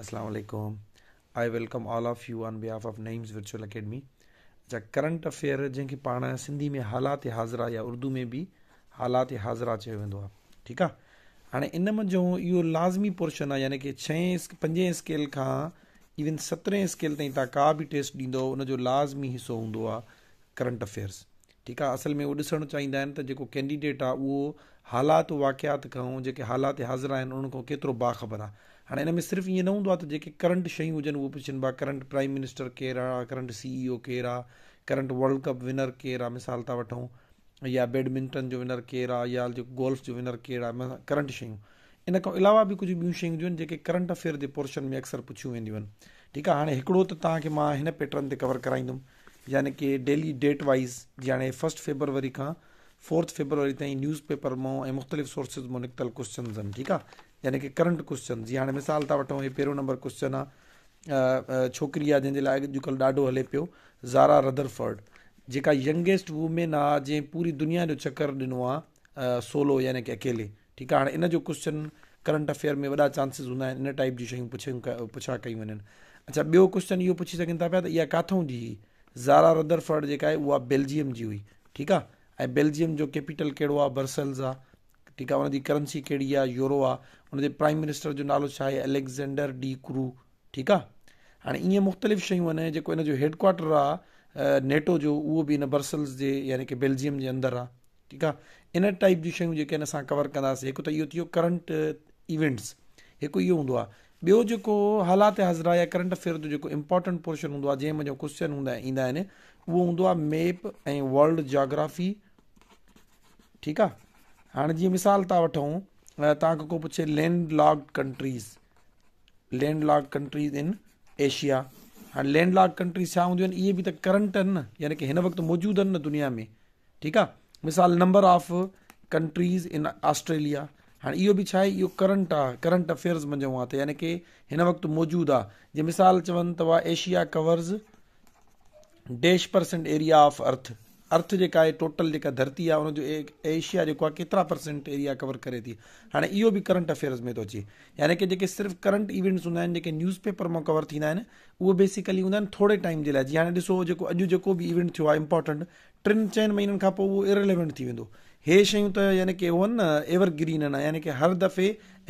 असलामकुम I welcome all of you on behalf of Naeem's विचुअल academy अच्छा current affair जंहिंखे पाण सिंधी में हालात हाज़िरा या उर्दू में बि हालात हाज़िरा चयो वेंदो आहे ठीकु आहे ان इनमें جو लाज़मी لازمی پورشن ہے یعنی کہ स्क पंजे اسکیل کا ایون सत्रहें اسکیل ताईं तव्हां का बि टेस्ट ॾींदव उनजो लाज़मी हिसो हूंदो current affairs. ठीकु आहे असल में उहो ॾिसणु चाहींदा आहिनि त जेको कैंडिडेट आहे उहो हालात वाक़ियात खां जेके हालात हाज़िर आहिनि उन खां केतिरो बाख़बर आहे हाणे हिन में सिर्फ़ु ईअं न हूंदो आहे त जेके करंट शयूं हुजनि उहे पुछनि भाउ करंट प्राइम मिनिस्टर केरु आहे करंट सी ई ओ केरु आहे करंट वर्ल्ड कप विनर केरु आहे मिसाल था वठूं या बैडमिंटन जो विनर केरु आहे या जेको गोल्फ जो विनर केरु आहे करंट शयूं इन खां अलावा बि कुझु ॿियूं शयूं हूंदियूं आहिनि जेके करंट अफेयर जे पोर्शन में अक्सर पुछियूं वेंदियूं आहिनि ठीकु आहे हाणे हिकिड़ो त तव्हांखे मां हिन पैटर्न ते कवर कराईंदुमि यानी की डेली डेट वाइज़ जीअं फस्ट फेबरवरी खां फोर्थ फेबरवरी ताईं न्यूज़ पेपर मां ऐं मुख़्तलिफ़ सोर्सिस मां निकितल कोश्चनस आहिनि ठीकु आहे यानी की करंट कोश्चन जीअं हाणे मिसाल था वठूं हीअ पहिरियों नंबर क्वश्चन आहे छोकिरी आहे जंहिंजे लाइ अॼुकल्ह ॾाढो हले पियो ज़ारा रदरफर्ड जेका यंगेस्ट वूमेन आहे जंहिं पूरी दुनिया जो चकर ॾिनो आहे सोलो यानी की अकेले ठीकु आहे हाणे इन जो कोश्चन करंट अफेयर में वॾा चांसिस हूंदा आहिनि इन टाइप जी शयूं पुछियूं पुछा कयूं वञनि अच्छा ॿियो कोश्चन इहो पुछी सघनि था पिया त इहा किथां जी हुई ज़ारा रदरफर्ड जेका आहे उहा बेल्जियम जी हुई ठीकु आहे ऐं बेल्जियम जो कैपिटल कहिड़ो आहे बर्सल्स आहे ठीकु आहे उनजी करंसी कहिड़ी आहे यूरो आहे हुनजे प्राइम मिनिस्टर जो नालो छा आहे अलेक्ज़ेंडर डी क्रू ठीकु आहे हाणे ईअं मुख़्तलिफ़ शयूं आहिनि जेको इन जो हेडक्वाटर आहे नेटो जो उहो बि हिन बर्सल्स जे यानी की बेल्जियम जे अंदरि आहे ठीकु आहे इन टाइप जी शयूं जेके आहिनि असां कवर कंदासीं हिकु त इहो थियो करंट इवेंट्स हिकु इहो हूंदो आहे ॿियो जेको हालात हज़रा या करंट अफेयर जो जेको इम्पोर्टेंट पोर्शन हूंदो आहे जंहिं मुंहिंजो क्वेशन हूंदा ईंदा आहिनि उहो हूंदो आहे मेप ऐं वर्ल्ड जॉग्राफी ठीकु आहे हाणे जीअं मिसाल था वठूं तव्हां को पुछे land lock countries land lock countries in Asia हाणे लॉक कंट्रीज़ छा हूंदियूं आहिनि इहे बि त करंट आहिनि न यानी की हिन वक़्तु मौजूदु आहिनि न दुनिया में ठीकु आहे मिसाल number of countries in Australia हाणे इहो बि छा आहे इहो करंट आहे करंट अफेयर्स में ॼणो हा त यानी की हिन वक़्तु मौजूदु आहे जीअं मिसाल चवनि त उहा एशिया कवर्स डेश percent area of earth earth जेका आहे टोटल जेका धरती आहे उनजो एशिया जेको आहे केतिरा परसेंट एरिया कवर करे थी हाणे इहो बि करंट अफेयर्स में थो अचे यानी की जेके सिर्फ़ु करंट इवेंट्स हूंदा आहिनि जेके न्यूज़पेपर मां कवर थींदा आहिनि उहे बेसिकली हूंदा आहिनि थोरे टाइम जे लाइ जीअं हाणे ॾिसो जेको अॼु जेको बि इवेंट थियो आहे इंपॉर्टेंट टिनि चइनि महीननि खां पोइ उहो इरिलेवेंट थी वेंदो हे शयूं त यानी की न एवर ग्रीन आहिनि यानी की हर दफ़े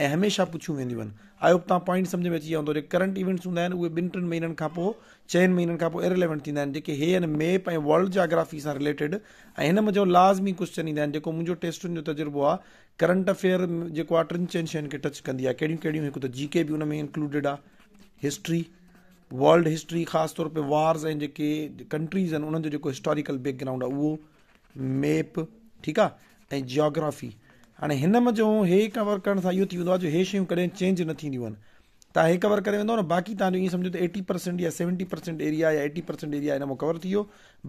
ऐं हमेशह पुछियूं वेंदियूं आहिनि आयो तव्हां पॉइंट सम्झ में अची वेंदो जेके करंट इवेंट्स हूंदा आहिनि उहे ॿिनि टिनि महीननि खां पोइ चइनि महीननि खां पोइ इरेलेवेंट थींदा आहिनि जेके हे आहिनि मेप ऐं वर्ल्ड जाग्राफी सां रिलेटिड ऐं हिन मुंहिंजो लाज़मी क्वेश्चन ईंदा आहिनि जेको मुंहिंजो टेस्टुनि जो तजुर्बो आहे करंट अफेयर जेको आहे टिनि चइनि शयुनि खे टच कंदी आहे कहिड़ियूं कहिड़ियूं हिकु त जी के बि हुन में इंक्लूडिड आहे हिस्ट्री वर्ल्ड हिस्ट्री ख़ासि तौर ते वार्स ऐं जेके कंट्रीज़ आहिनि उन्हनि जो जेको हिस्टोरिकल बैकग्राउंड आहे उहो मेप ठीकु आहे ऐं जियोग्राफी हाणे हिनम जो हे कवर करण सां इहो थी वेंदो आहे जो हे शयूं कॾहिं चेंज न थींदियूं आहिनि तव्हां हे कवर करे वेंदो न बाक़ी तव्हांजो ईअं सम्झो त एटी परसेंट या सेवनटी परसेंट एरिया या एटी परसेंट एरिया हिन मां कवर थी वियो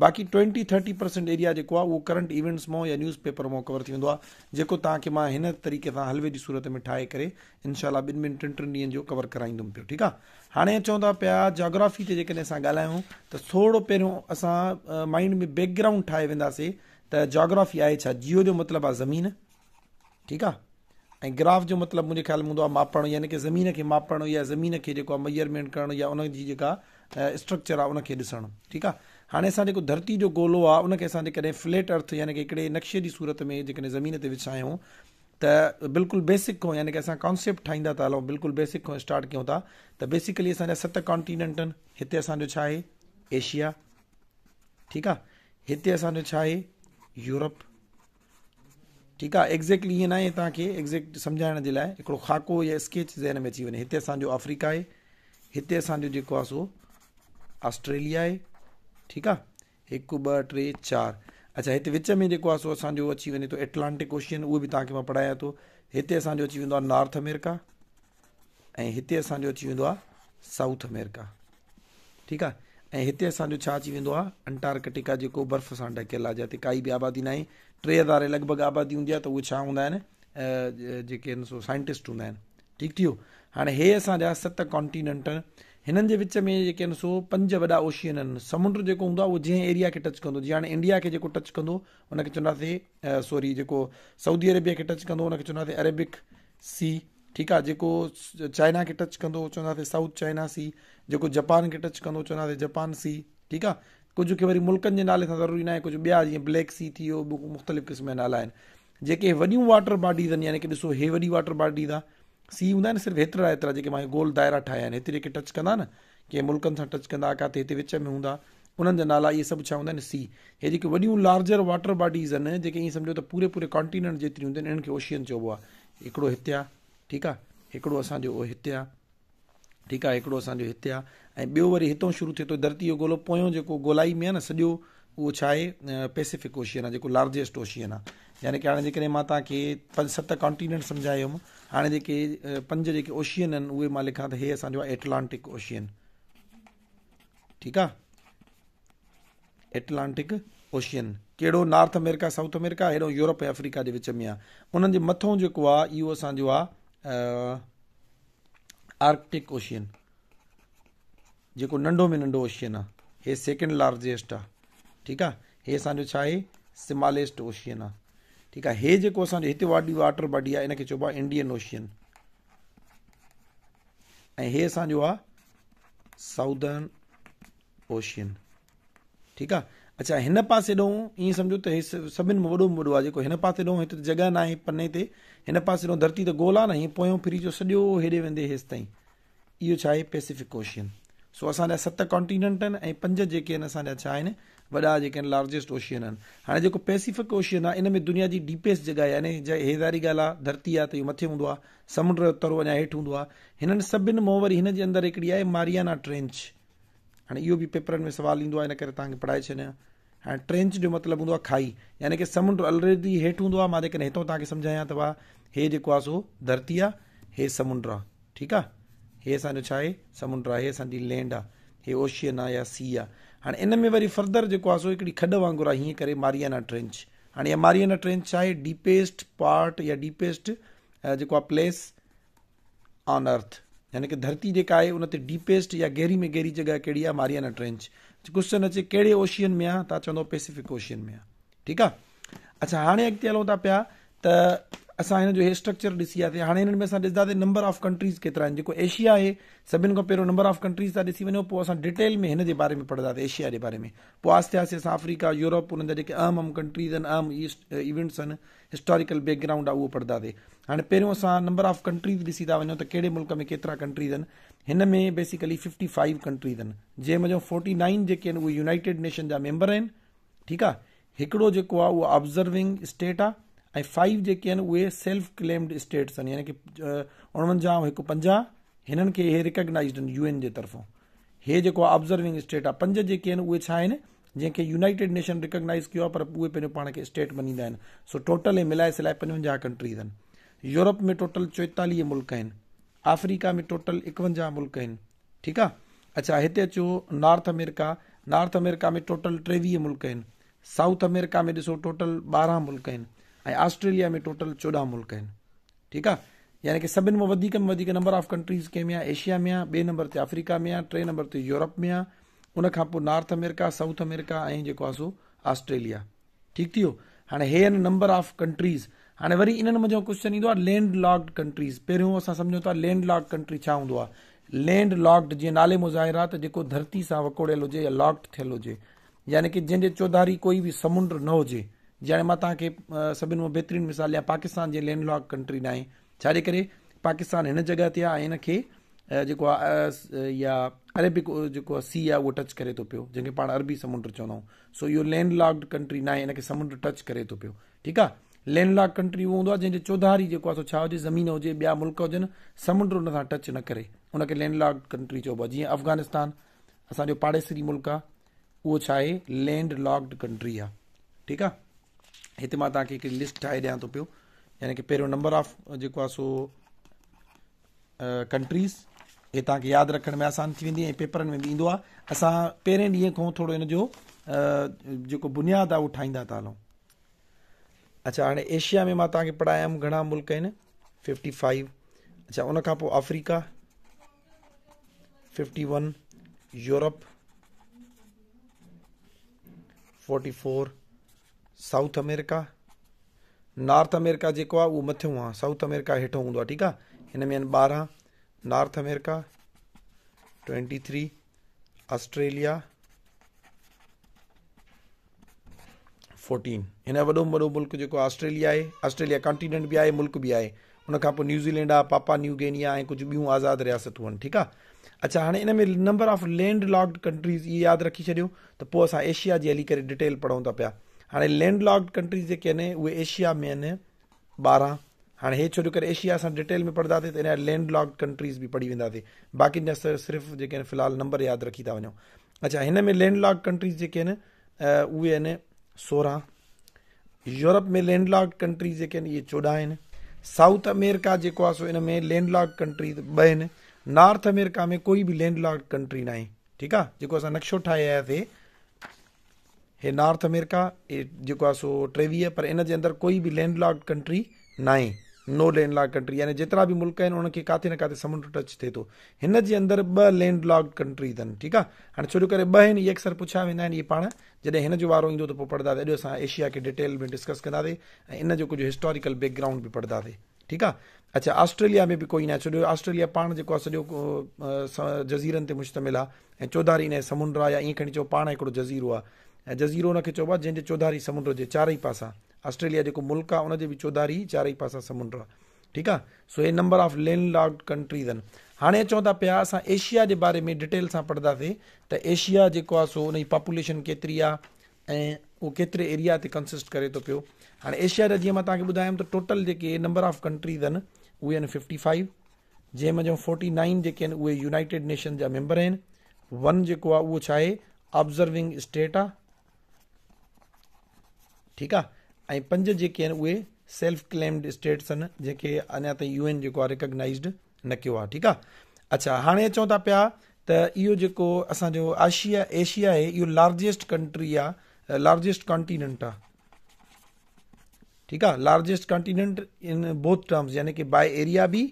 बाक़ी ट्वेंटी थर्टी परसेंट एरिया जेको आहे उहो करंट इवेंट्स मां या न्यूज़ पेपर मां कवर थी वेंदो आहे जेको तव्हांखे मां हिन तरीक़े सां हलवे जी सूरत में ठाहे करे इनशाला ॿिनि ॿिनि टिनि टिनि ॾींहंनि जो कवर कराईंदुमि पियो ठीकु आहे हाणे अचूं था पिया ते जेकॾहिं असां ॻाल्हायूं त थोरो पहिरियों असां माइंड में बैकग्राउंड ठाहे वेंदासीं त ज्योग्राफी आहे छा जियो जो मतिलबु आहे ज़मीन ठीकु आहे ऐं ग्राफ जो मतिलबु मुंहिंजे ख़्याल में हूंदो आहे मापणु यानी की ज़मीन खे मापणु या ज़मीन खे जेको आहे मयरमेंट करणु या उनजी जेका स्ट्रक्चर आहे उनखे ॾिसणु ठीकु आहे हाणे असां जेको धरती जो गोलो आहे उनखे असां जेकॾहिं फ्लैट अर्थ यानी की हिकिड़े नक्शे जी सूरत में जेकॾहिं ज़मीन ते विछायूं त बिल्कुलु बेसिक खां यानी की असां कॉन्सेप्ट ठाहींदा था हलूं बिल्कुलु बेसिक खां स्टार्ट कयूं था त बेसिकली असांजा सत कॉन्टीनेंट आहिनि हिते असांजो छा आहे एशिया ठीकु आहे हिते असांजो छा आहे यूरोप ठीकु आहे एग्ज़ेक्टली ईअं न आहे तव्हांखे एग्ज़ेक्ट सम्झाइण जे लाइ हिकिड़ो खाको या स्केच ज़हन में अची वञे हिते असांजो अफ्रीका आहे हिते असांजो जेको आहे सो ऑस्ट्रेलिया आहे ठीकु आहे हिकु ॿ टे चारि अच्छा हिते विच में जेको आहे सो असांजो अची वञे थो एटलांटिक ओशियन उहो बि तव्हांखे मां पढ़ायां थो हिते असांजो अची वेंदो आहे नॉर्थ अमेरिका ऐं हिते असांजो अची वेंदो आहे साउथ अमेरिका ठीकु आहे ऐं हिते असांजो छा अची वेंदो आहे अंटार्कटिका जेको बर्फ़ सां ढकियलु आहे जिते काई बि आबादी न आहे टे हज़ार लॻभॻि आबादी हूंदी आहे त उहे छा हूंदा आहिनि जेके आहिनि सो साइंटिस्ट हूंदा आहिनि ठीकु थी वियो हाणे हे असांजा सत कॉन्टिनेंट हिननि जे विच में जेके आहिनि सो पंज वॾा ओशियन आहिनि समुंड जेको हूंदो आहे उहो जंहिं एरिया खे टच कंदो जीअं हाणे इंडिया खे जेको टच कंदो उनखे चवंदासीं सॉरी जेको सऊदी अरेबिया खे टच कंदो उनखे चवंदासीं अरेबिक सी ठीकु आहे जेको चाइना खे टच कंदो चवंदासीं साउथ चाइना सी जेको जापान खे टच कंदो चवंदासीं जापान सी ठीकु आहे कुझु खे वरी मुल्कनि जे नाले सां ज़रूरी न आहे कुझु ॿिया जीअं ब्लैक सी थी वियो मुख़्तलिफ़ क़िस्म जा नाला आहिनि जेके वॾियूं वाटर बॉडीज़ आहिनि यानी की ॾिसो हे वॾी वाटर बॉडीज़ आहे सी हूंदा आहिनि सिर्फ़ु हेतिरा हेतिरा जेके मां गोल दायरा ठाहिया आहिनि हेतिरे खे टच कंदा न कंहिं मुल्कनि सां टच कंदा किथे हिते विच में हूंदा उन्हनि जा नाला इहे सभु छा हूंदा आहिनि सी हे जेके वॾियूं लार्जर वाटर बॉडीज़ आहिनि जेके ईअं सम्झो त पूरे पूरे कॉन्टीनेंट जेतिरियूं हूंदियूं आहिनि इन्हनि खे ओशियन चइबो आहे हिकिड़ो हिते आहे ठीकु आहे हिकिड़ो असांजो उहो हिते आहे ठीकु आहे हिकिड़ो असांजो हिते आहे ऐं ॿियो वरी हितां शुरू थिए थो धरती जो गोलो पोयों जेको गोलाई में आहे न सॼो उहो छा आहे पेसिफिक ओशियन आहे जेको लार्जेस्ट ओशियन आहे यानी की हाणे जेकॾहिं मां तव्हांखे पंज सत कॉन्टीनेंट सम्झायो हाणे जेके पंज जेके ओशियन आहिनि उहे मां लिखां त हे असांजो आहे एटलांटिक ओशियन ठीकु आहे एटलांटिक ओशियन कहिड़ो नॉर्थ अमेरिका साउथ अमेरिका अहिड़ो यूरोप ऐं अफ्रीका जे विच में आहे उन्हनि जे मथो जेको आहे इहो असांजो आहे आर्कटिक ओशियन जेको नंढो में नंढो ओशियन आहे इहे सैकेंड लार्जेस्ट आहे ठीकु आहे हीअ असांजो छा आहे स्मालेस्ट ओशियन आहे ठीकु आहे हीअ जेको असांजो हिते वॉडी वाटर बॉडी आहे हिन खे चइबो आहे इंडियन ओशियन ऐं हीअ असांजो आहे साउथ ओशियन ठीकु आहे अच्छा हिन पासे ॾियूं ईअं सम्झो त हे सभिनि मां वॾो वॾो आहे जेको हिन पासे ॾाऊं हिते जॻह आहे पने ते हिन पासे ॾाऊं धरती त गोल आहे न हीअ पोयों फिरी जो सॼो हेॾे वेंदे हेसि ताईं इहो छा आहे पेसिफिक ओशियन सो असांजा सत कॉन्टीनेंट आहिनि ऐं पंज जेके आहिनि असांजा छा आहिनि वॾा जेके आहिनि लार्जेस्ट ओशियन आहिनि हाणे जेको पेसिफिक ओशियन आहे इन में दुनिया जी डीपेस्ट जॻह आहे यानी हीअ हारी ॻाल्हि आहे धरती आहे त इहो मथे हूंदो आहे समुंड जो तरो अञा हेठि हूंदो आहे हिननि सभिनि मां वरी हिन जे अंदरि हिकिड़ी आहे मारियाना ट्रेंच हाणे इहो बि पेपरनि में सुवालु ईंदो आहे इन करे तव्हांखे पढ़ाए छॾियां हाणे ट्रेंच जो मतिलबु हूंदो आहे खाई यानी की समुंड ऑलरेडी हेठि हूंदो आहे मां जेकॾहिं हितां तव्हांखे सम्झायां त भाउ हे जेको आहे सो धरती आहे हे समुंड आहे ठीकु आहे हे असांजो छा आहे समुंड आहे हे असांजी लैंड आहे हे ओशियन आहे या सी आहे हाणे इन में वरी फर्दर जेको आहे सो हिकिड़ी खॾ वांगुरु आहे हीअं करे मारियाना ट्रेंच हाणे इहा मारियाना ट्रेंच छा आहे डीपेस्ट पार्ट या डीपेस्ट जेको आहे प्लेस ऑन अर्थ यानी की धरती जेका आहे उन ते डपेस्ट या गहरी में गहरी जॻह कहिड़ी आहे मारियाना ट्रेंच क्वेश्चन अचे कहिड़े ओशियन में आहे तव्हां चवंदव पेसिफिक ओशियन में आहे ठीकु आहे अच्छा हाणे अॻिते हलूं था पिया त असां हिन जो हे स्ट्रक्चर ॾिसी वेही हाणे हिननि में असां ॾिसंदासीं नंबर ऑफ कंट्रीज़ केतिरा आहिनि जेको एशिया आहे सभिनि खां पहिरियों नंबर ऑफ कंट्रीज़ था ॾिसी वञो पोइ असां डिटेल में हिन जे बारे में पढ़ंदासीं एशिया जे बारे में पोइ आस्ते आस्ते असां अफ्रीका यूरोप हुन जा जेके अहम अहम कंट्रीज़ आहिनि अहम ईस्ट ईवेंट्स आहिनि हिस्टोरिकल बैकग्राउंड आहे उहो पढ़ंदासीं हाणे पहिरियों असां नंबर ऑफ कंट्रीज़ ॾिसी था वञूं त कहिड़े मुल्क में केतिरा कंट्रीज़ आहिनि हिन में बेसिकली फिफ्टी फाइव कंट्रीज़ आहिनि जंहिं जंहिंमहिल फोर्टी नाइन जेके आहिनि उहे यूनाइटेड नेशन जा मेंबर आहिनि ठीकु आहे हिकिड़ो जेको आहे उहो ऑब्ज़र्विंग स्टेट आहे ऐं फाइव जेके आहिनि उहे सेल्फ क्लेम्ड स्टेट्स आहिनि यानी की उणवंजा ऐं हिकु पंजाह हिननि खे इहे रिकोगनाइज़्ड आहिनि यू एन जे तरफ़ो हे जेको ऑब्ज़र्विंग स्टेट आहे पंज जेके आहिनि उहे छा आहिनि जंहिंखे यूनाइटेड नेशन रिकग्नाइज़ कयो आहे पर उहे पंहिंजो पाण खे स्टेट मञींदा आहिनि सो टोटल हीअ मिलाए सिलाए पंजवंजाह कंट्रीज़ आहिनि यूरोप में टोटल चोएतालीह मुल्क आहिनि अफ्रीका में टोटल एकवंजाह मुल्क आहिनि ठीकु आहे अच्छा हिते अचो नॉर्थ अमेरिका नॉर्थ अमेरिका में टोटल टेवीह मुल्क आहिनि साउथ अमेरिका में ॾिसो टोटल ॿारहं मुल्क आहिनि ऐं ऑस्ट्रेलिया में टोटल चोॾहं मुल्क आहिनि ठीकु आहे यानी की सभिनि मां वधीक में वधीक नंबर ऑफ कंट्रीज़ कंहिं में आहे एशिया में आहे ॿिए नंबर ते अफ्रीका में आहे टे नंबर ते यूरोप में आहे उनखां पोइ नॉर्थ अमेरिका साउथ अमेरिका ऐं जेको आहे सो ऑस्ट्रेलिया ठीकु थियो हाणे हे नंबर ऑफ कंट्रीज़ हाणे वरी इन्हनि मज़ो क्वेश्चन ईंदो आहे लॉक्ड कंट्रीज़ पहिरियों असां सम्झो था लैंड लॉक्ड कंट्री छा हूंदो आहे लैंडलॉकड जीअं नाले मुज़ाहिरा त जेको धरती सां वकोड़ियल हुजे या लॉकड थियलु हुजे यानि की जंहिंजे चौधारी कोई बि समुंड न हुजे जीअं मां तव्हांखे सभिनि मां बहितरीन मिसाल ॾियां पाकिस्तान जी लैंडलॉक कंट्री न आहे छाजे करे पाकिस्तान हिन जॻह ते आहे ऐं हिनखे जेको आहे या अरेबिक जेको आहे सी आहे उहो टच करे थो पियो जंहिंखे पाण अरबी समुंड चवंदा आहियूं सो इहो लैंडलॉकड कंट्री न आहे हिन खे टच करे थो पियो ठीकु आहे लैंडलॉक कंट्री उहो हूंदो आहे जंहिंजे चौधारी जेको आहे सो छा हुजे ज़मीन हुजे ॿिया मुल्क हुजनि समुंड हुन सां टच न करे हुनखे लैंडलॉक कंट्री चइबो आहे जीअं अफ़गानिस्तान असांजो पाड़ेसरी मुल्क आहे उहो छा आहे लैंडलॉक्ड कंट्री आहे ठीकु आहे हिते मां तव्हांखे हिकिड़ी लिस्ट ठाहे ॾियां थो पियो यानी की पहिरियों नंबर ऑफ जेको आहे सो कंट्रीज़ हे तव्हांखे यादि रखण में आसान थी वेंदी ऐं पेपरनि में बि ईंदो आहे असां पहिरें ॾींहं खां थोरो हिन जो जेको बुनियादु आहे उहो ठाहींदा था हलूं अच्छा हाणे एशिया में मां तव्हांखे पढ़ायमि घणा मुल्क आहिनि फिफ्टी फाइव अच्छा उन खां पोइ Africa fifty one Europe forty four South America North America जेको आहे उहो मथियो आहे साउथ अमेरिका हेठो हूंदो आहे ठीकु आहे हिन में आहिनि ॿारहं North America twenty three Australia fourteen हिन जो वॾो वॾो मुल्क जेको ऑस्ट्रेलिया आहे ऑस्ट्रेलिया कॉन्टिनेंट बि आहे मुल्क बि आहे उनखां पोइ न्यूज़ीलैंड आहे पापा न्यूगेनिया ऐं कुझु ॿियूं आज़ादु रियासतूं आहिनि ठीकु आहे अच्छा हाणे हिन में number of land locked countries इहा यादि रखी छॾियो त पोइ असां एशिया जी हली करे डिटेल पढ़ूं था पिया हाणे लैंडलॉक कंट्रीज़ जेके आहिनि उहे एशिया में आहिनि ॿारहं हाणे हे छो जो करे एशिया असां डिटेल में पढ़ंदासीं त हिन जा लैंडलॉक कंट्रीज़ बि पढ़ी वेंदासीं बाक़ी जा सिर्फ़ु जेके आहिनि फ़िलहालु नंबर यादि रखी था वञूं अच्छा हिन में लैंडलॉक कंट्रीज़ जेके आहिनि उहे आहिनि सोरहं यूरोप में लैंडलॉक कंट्रीज़ जेके आहिनि इहे चोॾहं आहिनि साउथ अमेरिका जेको आहे सो इन में लैंडलॉक कंट्रीज़ ॿ आहिनि नॉर्थ अमेरिका में कोई बि लैंडलॉक कंट्री न आहे ठीकु आहे जेको असां नक्शो ठाहे आयासीं हे नॉर्थ अमेरिका इहे जेको आहे सो टेवीह पर इन जे अंदरि कोई बि लैंडलॉक कंट्री न आहे नो लैंडलॉक कंट्री यानी जेतिरा बि मुल्क आहिनि उनखे किथे न किथे समुंड टच थिए थो हिन जे अंदरि ॿ लैंडलॉक कंट्री अथनि ठीकु आहे हाणे छो जो करे ॿ आहिनि इहे अक्सर पुछिया वेंदा आहिनि इहे पाण जॾहिं हिन जो वारो ईंदो त पोइ पढ़ंदासीं अॼु असां एशिया खे डिटेल में डिस्कस कंदासीं ऐं इन जो कुझु हिस्टोरिकल बैकग्राउंड बि पढ़ंदासीं ठीकु आहे अच्छा ऑस्ट्रेलिया में बि कोई न आहे छो जो ऑस्ट्रेलिया पाण जेको आहे सॼो जज़ीरनि ते मुश्तमिल आहे ऐं चौधारी न समुंड आहे या ईअं खणी चओ पाण हिकिड़ो जज़ीरो आहे ऐं जज़ीरो हुनखे चइबो आहे जंहिंजे चौधारी समुंड जे चारई पासा ऑस्ट्रेलिया जेको मुल्क आहे उनजे बि चौधारी चारई पासा समुंड आहे ठीकु आहे सो हे number of land lock countries आहिनि हाणे अचूं था पिया असां एशिया जे बारे में डिटेल सां पढ़ंदासीं त एशिया जेको आहे सो उनजी पॉपुलेशन केतिरी आहे ऐं उहो केतिरे एरिया ते कंसिस्ट करे थो पियो हाणे एशिया जा जीअं मां तव्हांखे ॿुधायमि त टोटल जेके नंबर ऑफ कंट्रीज़ आहिनि उहे आहिनि फिफ्टी फाइव जंहिं जो फोर्टी नाइन जेके आहिनि उहे यूनाइटेड नेशन जा मेंबर आहिनि वन जेको आहे उहो छा आहे ऑब्ज़र्विंग स्टेट आहे ठीकु आहे ऐं पंज जेके आहिनि उहे सेल्फ क्लेम्ड स्टेट्स आहिनि जेके अञा ताईं यू एन जेको आहे रिकॉगनाइज़्ड न कयो आहे ठीकु आहे अच्छा हाणे अचूं था पिया त इहो जेको असांजो आशिया एशिया आहे इहो लार्जेस्ट कंट्री आहे लार्जेस्ट कॉन्टीनेंट आहे ठीकु आहे largest continent in both terms यानी की बाए एरिया बि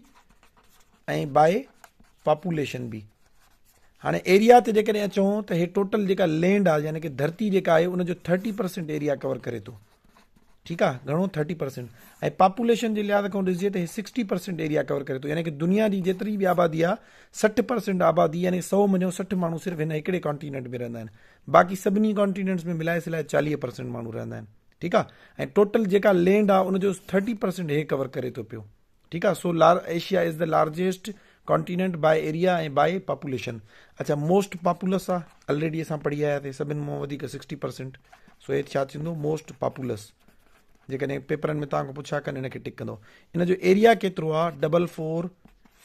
ऐं बाए पॉपुलेशन बि हाणे एरिया ते जेकॾहिं अचूं त हे टोटल जेका लैंड आहे यानी की धरती जेका आहे उनजो थर्टी परसेंट एरिया कवर करे थो ठीकु आहे घणो थर्टी परसेंट ऐं पॉपुलेशन जे लिहाज़ खां ॾिसजे त हे सिक्सटी परसेंट एरिया कवर करे थो यानी की दुनिया जी जेतिरी बि आबादी आहे सठि परसेंट आबादी यानी सौ मञो सठि माण्हू सिर्फ़ु हिन हिकिड़े कॉन्टीनेंट में रहंदा आहिनि बाक़ी सभिनी कॉन्टीनेंट्स में मिलाए सिलाए चालीह परसेंट माण्हू रहंदा आहिनि ठीकु आहे ऐं टोटल जेका लैंड आहे उनजो थर्टी परसेंट हे कवर करे थो पियो ठीकु आहे सो लार Asia is the largest continent by area ऐं बाय पॉपुलेशन अच्छा मोस्ट पॉपुलस आहे ऑलरेडी असां पढ़ी आयासीं सभिनि मां वधीक सिक्सटी परसेंट सो हे छा थींदो मोस्ट पॉपुलस जेकॾहिं पेपरनि में तव्हांखां पुछा कनि हिनखे टिक कंदो हिन जो एरिया केतिरो आहे double four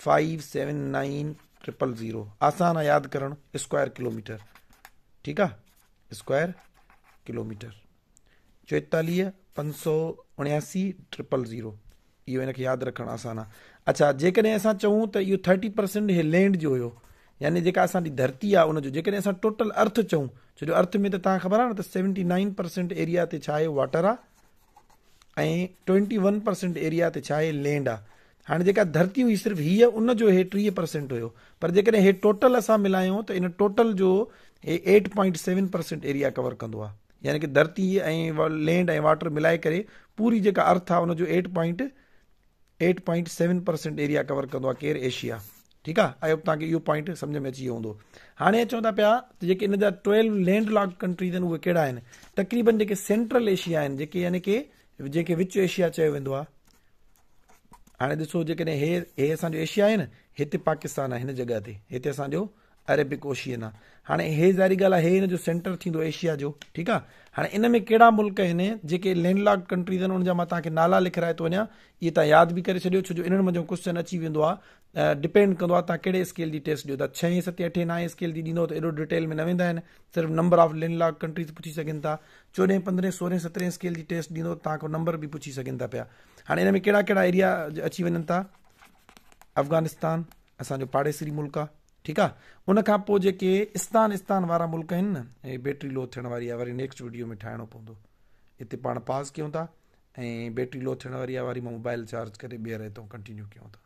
five seven nine triple zero आसान आहे यादि करणु स्क्वायर किलोमीटर ठीकु आहे स्क्वायर किलोमीटर चोएतालीह पंज सौ उणियासी ट्रिपल ज़ीरो इहो हिनखे यादि रखणु आसान आहे अच्छा जेकॾहिं असां चऊं त इहो थर्टी परसेंट इहो लैंड जो हुयो यानी जेका असांजी धरती आहे उनजो जेकॾहिं असां टोटल अर्थ चऊं छो जो अर्थ में त तव्हां ख़बर आहे न त सेवनटी नाइन परसेंट एरिया ते छा आहे वाटर आहे ऐं ट्वेंटी वन परसेंट एरिया ते छा आहे लैंड आहे हाणे जेका धरती हुई सिर्फ़ु हीअ उन जो हीअ टीह परसेंट हुयो पर जेकॾहिं हे टोटल असां मिलायूं त इन टोटल जो हे eight point seven percent area cover कंदो आहे यानी की धरती ऐं लैंड ऐं वाटर मिलाए करे पूरी जेका अर्थ आहे उनजो eight point eight point seven percent area cover कंदो आहे केरु एशिया ठीकु आहे आई होप तव्हांखे इहो पॉइंट सम्झ में अची वियो हूंदो हाणे अचूं था पिया त जेके हिन जा ट्वेल्व लैंडलार्क कंट्रीज़ आहिनि उहे कहिड़ा आहिनि तकरीबन जेके सेंट्रल एशिया आहिनि जेके यानी कि जेके विच एशिया चयो वेंदो आहे हाणे ॾिसो जेकॾहिं हे असांजो एशिया आहे न हिते पाकिस्तान आहे हिन जॻह ते हिते असांजो अरेबिक ओशियन आहे हाणे इहे ज़ाहिरी ॻाल्हि आहे हे हिन जो सेंटर थींदो एशिया जो ठीकु आहे हाणे इन में कहिड़ा मुल्क आहिनि जेके लैंडलॉक कंट्रीज़ आहिनि उन्हनि जा मां तव्हांखे नाला लिखाए थो वञा इहे तव्हां यादि बि करे छॾियो छो जो इन्हनि मुंहिंजो क्वेश्चन अची वेंदो आहे डिपेंड कंदो आहे तव्हां कहिड़े स्केल जी टेस्ट ॾियो था छहें सते अठे नाएं स्केल जी ॾींदो त एॾो डिटेल में न वेंदा आहिनि सिर्फ़ु नंबर ऑफ लैंडलॉक कंट्रीज़ पुछी सघनि था चोॾहें पंद्रहें सोरहें सत्रहें स्केल जी टेस्ट ॾींदो तव्हां खां नंबर बि पुछी सघनि था पिया हाणे इन में कहिड़ा कहिड़ा एरिया अची वञनि था अफगानिस्तान असांजो पाड़ेसरी मुल्क आहे ठीकु आहे उनखां पोइ जेके इस्तान इस्तान वारा मुल्क आहिनि न ऐं बैट्री लॉ थियण वारी आहे वरी वीडियो में ठाहिणो पवंदो हिते पाण पास कयूं था ऐं बैट्री लॉ थियण वारी आहे वरी मां मोबाइल चार्ज करे ॿीहर हितां कंटिन्यू कयूं था